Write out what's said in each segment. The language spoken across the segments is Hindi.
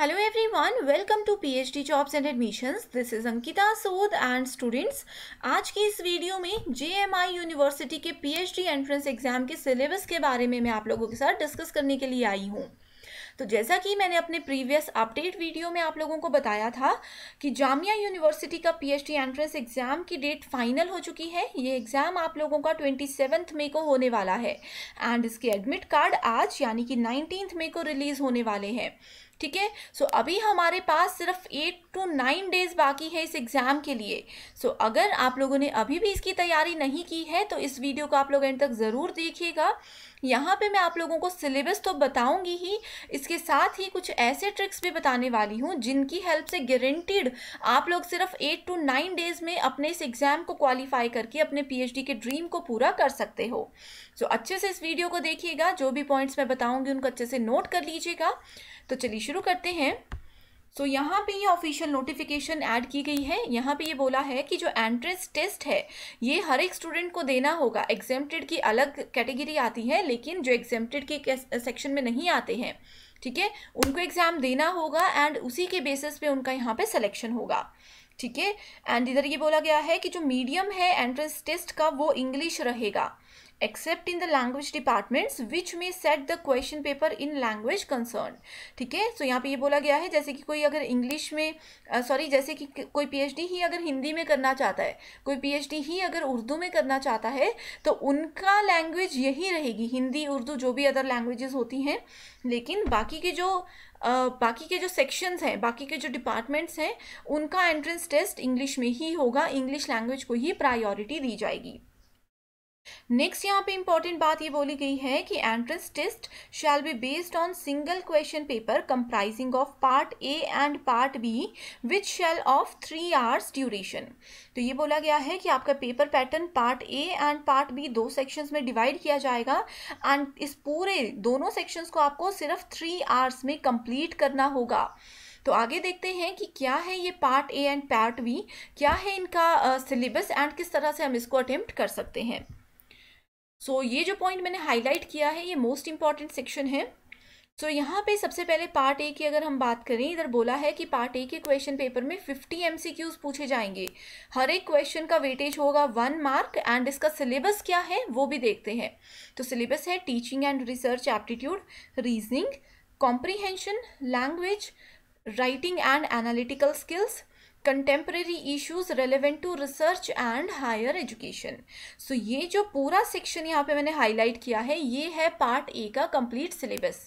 hello everyone welcome to PhD jobs and admissions this is Ankita Sood and students आज की इस वीडियो में जेएमआई यूनिवर्सिटी के पीएचडी एंट्रेंस एग्जाम के सिलेबस के बारे में मैं आप लोगों के साथ डिस्कस करने के लिए आई हूँ तो जैसा कि मैंने अपने प्रीवियस अपडेट वीडियो में आप लोगों को बताया था कि जामिया यूनिवर्सिटी का पीएचडी एंट्रेंस एग्ज़ाम की डेट फाइनल हो चुकी है ये एग्ज़ाम आप लोगों का ट्वेंटी सेवन्थ मई को होने वाला है एंड इसके एडमिट कार्ड आज यानी कि नाइनटीन मई को रिलीज़ होने वाले हैं ठीक है सो अभी हमारे पास सिर्फ एट टू नाइन डेज बाकी है इस एग्ज़ाम के लिए सो so, अगर आप लोगों ने अभी भी इसकी तैयारी नहीं की है तो इस वीडियो को आप लोग एंड तक ज़रूर देखिएगा यहाँ पे मैं आप लोगों को सिलेबस तो बताऊंगी ही इसके साथ ही कुछ ऐसे ट्रिक्स भी बताने वाली हूँ जिनकी हेल्प से गारंटीड आप लोग सिर्फ एट टू नाइन डेज में अपने इस एग्ज़ाम को क्वालिफाई करके अपने पीएचडी के ड्रीम को पूरा कर सकते हो सो so, अच्छे से इस वीडियो को देखिएगा जो भी पॉइंट्स मैं बताऊँगी उनको अच्छे से नोट कर लीजिएगा तो चलिए शुरू करते हैं सो so, यहाँ पे ये ऑफिशियल नोटिफिकेशन ऐड की गई है यहाँ पे ये बोला है कि जो एंट्रेंस टेस्ट है ये हर एक स्टूडेंट को देना होगा एग्जेम्प्टेड की अलग कैटेगरी आती है लेकिन जो एग्जेम्प्टेड के सेक्शन में नहीं आते हैं ठीक है उनको एग्ज़ाम देना होगा एंड उसी के बेसिस पे उनका यहाँ पे सिलेक्शन होगा ठीक है एंड इधर ये बोला गया है कि जो मीडियम है एंट्रेंस टेस्ट का वो इंग्लिश रहेगा except in the language departments which may set the question paper in language concern ठीक है सो यहाँ पे ये बोला गया है जैसे कि कोई अगर इंग्लिश में सॉरी uh, जैसे कि कोई पीएचडी ही अगर हिंदी में करना चाहता है कोई पीएचडी ही अगर उर्दू में करना चाहता है तो उनका लैंग्वेज यही रहेगी हिंदी उर्दू जो भी अदर लैंग्वेजेस होती हैं लेकिन बाकी के जो Uh, बाकी के जो सेक्शंस हैं बाकी के जो डिपार्टमेंट्स हैं उनका एंट्रेंस टेस्ट इंग्लिश में ही होगा इंग्लिश लैंग्वेज को ही प्रायोरिटी दी जाएगी नेक्स्ट यहाँ पे इम्पॉर्टेंट बात ये बोली गई है कि entrance test shall be based on single question paper comprising of part A and part B which shall of three hours duration तो ये बोला गया है कि आपका paper pattern part A and part B दो सेक्शंस में डिवाइड किया जाएगा एंड इस पूरे दोनों सेक्शंस को आपको सिर्फ थ्री आवर्स में कंप्लीट करना होगा तो आगे देखते हैं कि क्या है ये part A and part B क्या है इनका सिलेबस uh, एंड किस तरह से हम इसको अटेम्प्ट कर सकते हैं सो so, ये जो पॉइंट मैंने हाईलाइट किया है ये मोस्ट इम्पॉर्टेंट सेक्शन है सो so, यहाँ पे सबसे पहले पार्ट ए की अगर हम बात करें इधर बोला है कि पार्ट ए के क्वेश्चन पेपर में 50 एम पूछे जाएंगे हर एक क्वेश्चन का वेटेज होगा वन मार्क एंड इसका सिलेबस क्या है वो भी देखते हैं तो सिलेबस है teaching and research aptitude reasoning comprehension language writing and analytical skills contemporary issues relevant to research and higher education so ये जो पूरा सेक्शन यहाँ पे मैंने हाईलाइट किया है ये है पार्ट ए का कंप्लीट सिलेबस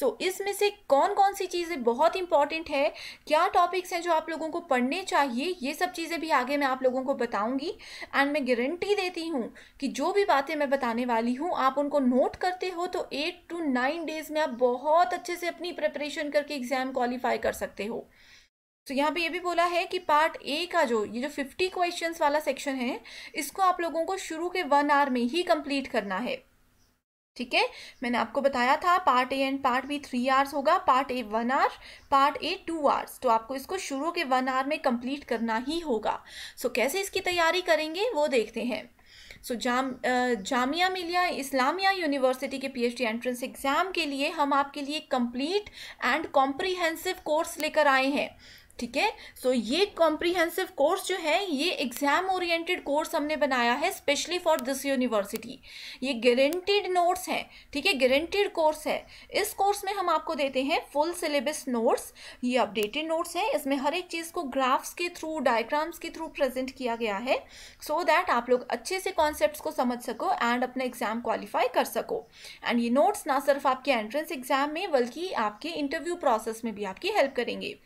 सो इसमें से कौन कौन सी चीज़ें बहुत इंपॉर्टेंट है क्या टॉपिक्स हैं जो आप लोगों को पढ़ने चाहिए ये सब चीज़ें भी आगे मैं आप लोगों को बताऊंगी एंड मैं गारंटी देती हूँ कि जो भी बातें मैं बताने वाली हूँ आप उनको नोट करते हो तो एट टू नाइन डेज़ में आप बहुत अच्छे से अपनी प्रिपरेशन करके एग्ज़ाम क्वालिफाई कर सकते हो तो यहाँ पे ये भी बोला है कि पार्ट ए का जो ये जो फिफ्टी क्वेश्चन वाला सेक्शन है इसको आप लोगों को शुरू के वन आवर में ही कंप्लीट करना है ठीक है मैंने आपको बताया था part A and part B three hours होगा part A one hour part A two hours तो आपको इसको शुरू के वन आवर में कंप्लीट करना ही होगा सो so, कैसे इसकी तैयारी करेंगे वो देखते हैं सो so, जाम जामिया मिलिया इस्लामिया यूनिवर्सिटी के पीएचडी एंट्रेंस एग्ज़ाम के लिए हम आपके लिए कंप्लीट एंड कॉम्प्रीहेंसिव कोर्स लेकर आए हैं ठीक है सो ये कॉम्प्रिहेंसिव कोर्स जो है ये एग्जाम ओरिएंटेड कोर्स हमने बनाया है स्पेशली फॉर दिस यूनिवर्सिटी ये गारंटीड नोट्स हैं ठीक है गारंटीड कोर्स है इस कोर्स में हम आपको देते हैं फुल सिलेबस नोट्स ये अपडेटेड नोट्स हैं इसमें हर एक चीज़ को ग्राफ्स के थ्रू डायग्राम्स के थ्रू प्रेजेंट किया गया है सो so दैट आप लोग अच्छे से कॉन्सेप्ट को समझ सको एंड अपना एग्जाम क्वालिफाई कर सको एंड ये नोट्स ना सिर्फ आपके एंट्रेंस एग्जाम में बल्कि आपके इंटरव्यू प्रोसेस में भी आपकी हेल्प करेंगे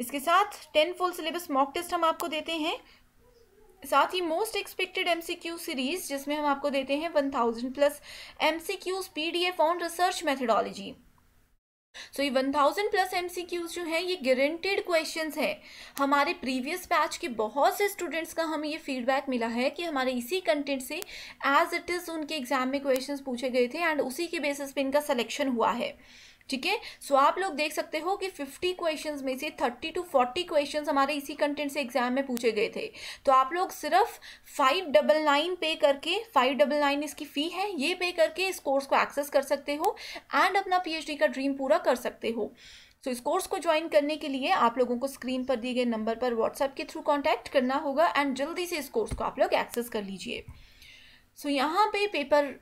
इसके साथ ten full syllabus mock test हम आपको देते हैं साथ ही मोस्ट एक्सपेक्टेड एमसीक्यू सीरीज जिसमें हम आपको देते हैं thousand plus MCQs PDF on research methodology so ये थाउजेंड प्लस एमसीक्यूज जो हैं ये गारंटेड क्वेश्चंस हैं हमारे प्रीवियस बैच के बहुत से स्टूडेंट्स का हमें ये फीडबैक मिला है कि हमारे इसी कंटेंट से एज इट इज़ उनके एग्जाम में क्वेश्चन पूछे गए थे एंड उसी के बेसिस पे इनका सिलेक्शन हुआ है ठीक है सो आप लोग देख सकते हो कि 50 क्वेश्चंस में से 30 टू 40 क्वेश्चंस हमारे इसी कंटेंट से एग्जाम में पूछे गए थे तो आप लोग सिर्फ फाइव डबल नाइन पे करके फाइव डबल नाइन इसकी फ़ी है ये पे करके इस कोर्स को एक्सेस कर सकते हो एंड अपना पीएचडी का ड्रीम पूरा कर सकते हो सो so, इस कोर्स को ज्वाइन करने के लिए आप लोगों को स्क्रीन पर दिए गए नंबर पर व्हाट्सएप के थ्रू कॉन्टैक्ट करना होगा एंड जल्दी से इस कोर्स को आप लोग एक्सेस कर लीजिए सो so, यहाँ पे पेपर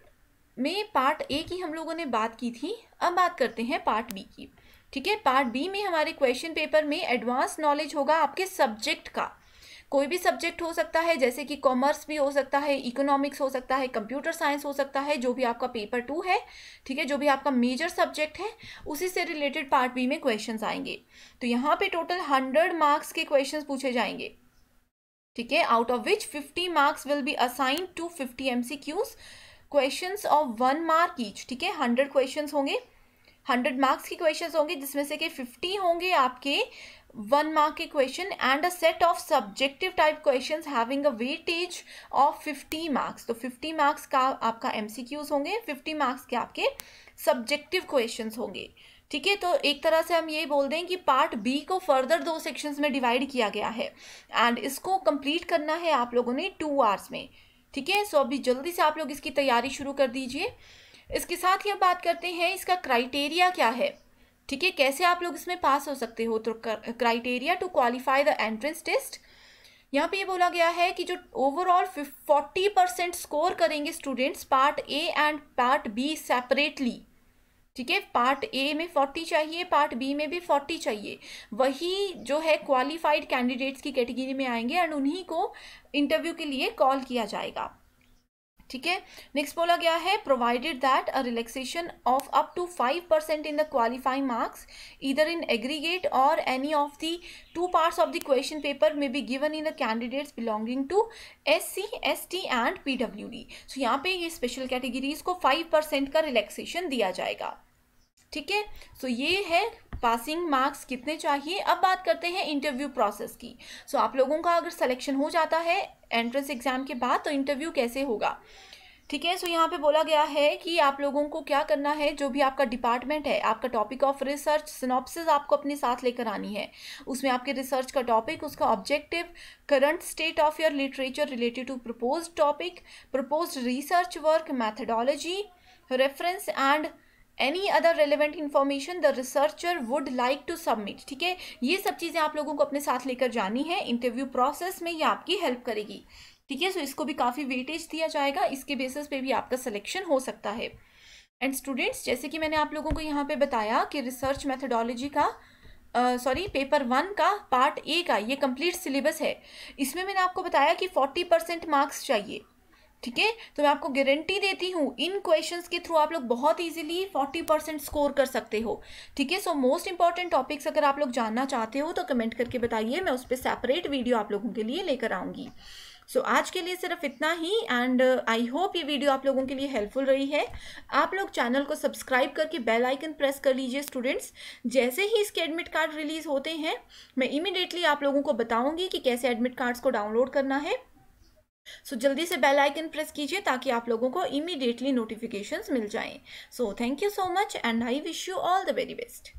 में पार्ट ए की हम लोगों ने बात की थी अब बात करते हैं पार्ट बी की ठीक है पार्ट बी में हमारे क्वेश्चन पेपर में एडवांस नॉलेज होगा आपके सब्जेक्ट का कोई भी सब्जेक्ट हो सकता है जैसे कि कॉमर्स भी हो सकता है इकोनॉमिक्स हो सकता है कंप्यूटर साइंस हो सकता है जो भी आपका पेपर टू है ठीक है जो भी आपका मेजर सब्जेक्ट है उसी से रिलेटेड पार्ट बी में क्वेश्चंस आएंगे तो यहाँ पे टोटल हंड्रेड मार्क्स के क्वेश्चंस पूछे जाएंगे ठीक है out of which fifty marks will be assign to fifty M C Qs questions of one mark each ठीक है हंड्रेड क्वेश्चंस होंगे हंड्रेड मार्क्स के क्वेश्चंस होंगे जिसमें से कि फिफ्टी होंगे आपके वन मार्क के question and a set of subjective type question having a weightage of fifty marks तो फिफ्टी मार्क्स का आपका एम होंगे फिफ्टी मार्क्स के आपके सब्जेक्टिव क्वेश्चन होंगे ठीक है तो एक तरह से हम ये बोल दें कि पार्ट बी को फर्दर दो सेक्शंस में डिवाइड किया गया है एंड इसको कंप्लीट करना है आप लोगों ने टू आवर्स में ठीक है सो अभी जल्दी से आप लोग इसकी तैयारी शुरू कर दीजिए इसके साथ ही अब बात करते हैं इसका क्राइटेरिया क्या है ठीक है कैसे आप लोग इसमें पास हो सकते हो तो criteria to qualify the entrance test यहाँ पे ये बोला गया है कि जो ओवरऑल फोर्टी परसेंट स्कोर करेंगे students part A and part B separately ठीक है पार्ट ए में फोर्टी चाहिए पार्ट बी में भी फोर्टी चाहिए वही जो है क्वालिफाइड कैंडिडेट्स की कैटेगरी में आएंगे एंड उन्हीं को इंटरव्यू के लिए कॉल किया जाएगा ठीक है नेक्स्ट बोला गया है provided that a relaxation of up to five percent in the qualifying marks either in aggregate or any of the two parts of the question paper may be given in the candidates belonging to S C S T and P W D so यहाँ पे ये स्पेशल कैटेगरीज को फाइव परसेंट का रिलैक्सेशन दिया जाएगा ठीक है सो ये है पासिंग मार्क्स कितने चाहिए अब बात करते हैं इंटरव्यू प्रोसेस की सो so, आप लोगों का अगर सिलेक्शन हो जाता है एंट्रेंस एग्ज़ाम के बाद तो इंटरव्यू कैसे होगा ठीक है सो यहाँ पे बोला गया है कि आप लोगों को क्या करना है जो भी आपका डिपार्टमेंट है आपका टॉपिक ऑफ रिसर्च सिनॉप्सिस आपको अपने साथ लेकर आनी है उसमें आपके रिसर्च का टॉपिक उसका objective current state of your literature related to propose topic propose research work methodology reference and any other relevant information the researcher would like to submit ठीक है ये सब चीज़ें आप लोगों को अपने साथ लेकर जानी है इंटरव्यू प्रोसेस में ये आपकी हेल्प करेगी ठीक है सो इसको भी काफ़ी वेटेज दिया जाएगा इसके बेसिस पे भी आपका सिलेक्शन हो सकता है एंड स्टूडेंट्स जैसे कि मैंने आप लोगों को यहाँ पे बताया कि रिसर्च मैथडोलॉजी का सॉरी पेपर वन का पार्ट ए का ये कंप्लीट सिलेबस है इसमें मैंने आपको बताया कि फोर्टी परसेंट मार्क्स चाहिए ठीक है तो मैं आपको गारंटी देती हूँ इन क्वेश्चंस के थ्रू आप लोग बहुत इजीली 40 परसेंट स्कोर कर सकते हो ठीक है सो मोस्ट इंपॉर्टेंट टॉपिक्स अगर आप लोग जानना चाहते हो तो कमेंट करके बताइए मैं उस पर सेपरेट वीडियो आप लोगों के लिए लेकर आऊँगी सो so, आज के लिए सिर्फ इतना ही एंड आई होप ये वीडियो आप लोगों के लिए हेल्पफुल रही है आप लोग चैनल को सब्सक्राइब करके बेल आइकन प्रेस कर लीजिए स्टूडेंट्स जैसे ही इसके एडमिट कार्ड रिलीज़ होते हैं मैं इमिडिएटली आप लोगों को बताऊंगी कि कैसे एडमिट कार्ड्स को डाउनलोड करना है सो so, जल्दी से बेल आइकन प्रेस कीजिए ताकि आप लोगों को इमीडिएटली नोटिफिकेशंस मिल जाएं so thank you so much and I wish you all the very best